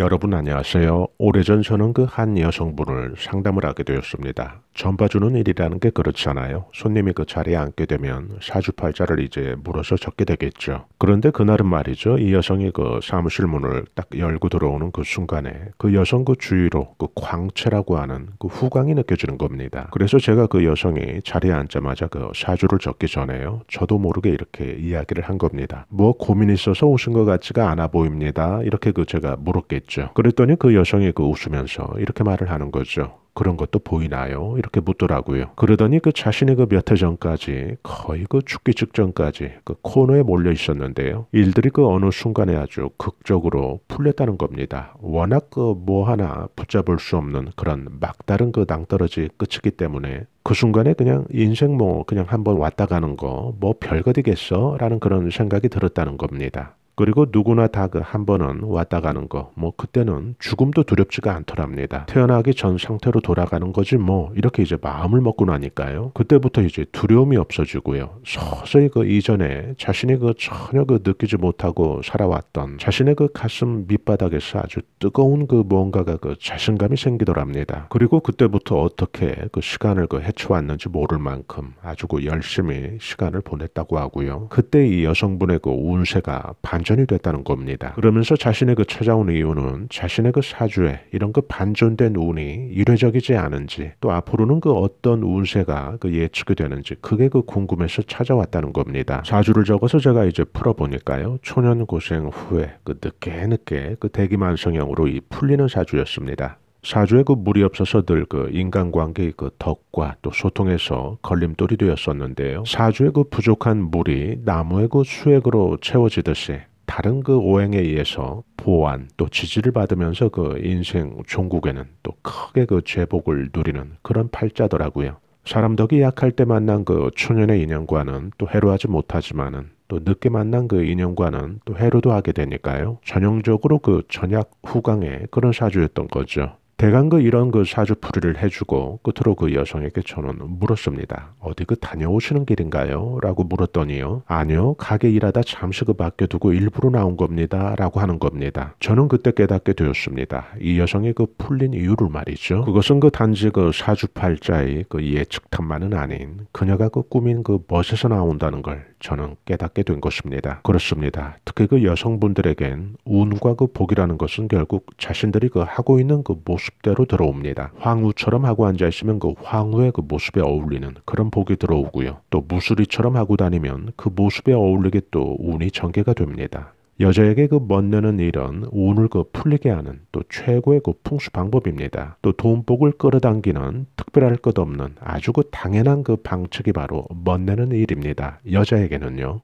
여러분 안녕하세요. 오래전 저는 그 한 여성분을 상담을 하게 되었습니다. 전봐주는 일이라는 게 그렇잖아요. 손님이 그 자리에 앉게 되면 사주팔자를 이제 물어서 적게 되겠죠. 그런데 그날은 말이죠. 이 여성이 그 사무실 문을 딱 열고 들어오는 그 순간에 그 여성 그 주위로 그 광채라고 하는 그 후광이 느껴지는 겁니다. 그래서 제가 그 여성이 자리에 앉자마자 그 사주를 적기 전에요. 저도 모르게 이렇게 이야기를 한 겁니다. 뭐 고민 있어서 오신 것 같지가 않아 보입니다. 이렇게 그 제가 물었겠죠. 물죠 그랬더니 그 여성이 그 웃으면서 이렇게 말을 하는 거죠. 그런 것도 보이나요? 이렇게 묻더라고요. 그러더니 그자신의그몇해 전까지 거의 그 죽기 직전까지 그 코너에 몰려 있었는데요. 일들이 그 어느 순간에 아주 극적으로 풀렸다는 겁니다. 워낙 그 뭐 하나 붙잡을 수 없는 그런 막다른 그 낭떠러지 끝이기 때문에 그 순간에 그냥 인생 뭐 그냥 한번 왔다 가는 거 뭐 별거리겠어 라는 그런 생각이 들었다는 겁니다. 그리고 누구나 다 그 한 번은 왔다 가는 거. 뭐 그때는 죽음도 두렵지가 않더랍니다. 태어나기 전 상태로 돌아가는 거지 뭐 이렇게 이제 마음을 먹고 나니까요. 그때부터 이제 두려움이 없어지고요. 서서히 그 이전에 자신이 그 전혀 그 느끼지 못하고 살아왔던 자신의 그 가슴 밑바닥에서 아주 뜨거운 그 무언가가 그 자신감이 생기더랍니다. 그리고 그때부터 어떻게 그 시간을 그해쳐왔는지 모를 만큼 아주 그 열심히 시간을 보냈다고 하고요. 그때 이 여성분의 그 운세가 반 반전이 됐다는 겁니다. 그러면서 자신의 그 찾아온 이유는 자신의 그 사주에 이런 그 반전된 운이 이례적이지 않은지 또 앞으로는 그 어떤 운세가 그 예측이 되는지 그게 그 궁금해서 찾아왔다는 겁니다. 사주를 적어서 제가 이제 풀어보니까요. 초년 고생 후에 그 늦게 늦게 그 대기만 성형으로 이 풀리는 사주였습니다. 사주에 그 물이 없어서 늘 그 인간관계의 그 덕과 또 소통에서 걸림돌이 되었었는데요. 사주의 그 부족한 물이 나무의 그 수액으로 채워지듯이 다른 그 오행에 의해서 보완 또 지지를 받으면서 그 인생 종국에는 또 크게 그 제복을 누리는 그런 팔자더라고요. 사람 덕이 약할 때 만난 그 초년의 인연과는 또 해로하지 못하지만은 또 늦게 만난 그 인연과는 또 해로도 하게 되니까요. 전형적으로 그 전약 후강의 그런 사주였던 거죠. 대강거 이런 그 사주풀이를 해주고 끝으로 그 여성에게 저는 물었습니다. 어디 그 다녀오시는 길인가요? 라고 물었더니요. 아니요. 가게 일하다 잠시 그 밖에 두고 일부러 나온 겁니다. 라고 하는 겁니다. 저는 그때 깨닫게 되었습니다. 이 여성의 그 풀린 이유를 말이죠. 그것은 그 단지 그 사주팔자의 그 예측탄만은 아닌 그녀가 그 꾸민 그 멋에서 나온다는 걸 저는 깨닫게 된 것입니다. 그렇습니다. 특히 그 여성분들에겐 운과 그 복이라는 것은 결국 자신들이 그 하고 있는 그 모습대로 들어옵니다. 황후처럼 하고 앉아 있으면 그 황후의 그 모습에 어울리는 그런 복이 들어오고요. 또 무수리처럼 하고 다니면 그 모습에 어울리게 또 운이 전개가 됩니다. 여자에게 그 멋내는 일은 운을 그 풀리게 하는 또 최고의 그 풍수 방법입니다. 또 돈복을 끌어당기는 특별할 것 없는 아주 그 당연한 그 방책이 바로 멋내는 일입니다. 여자에게는요.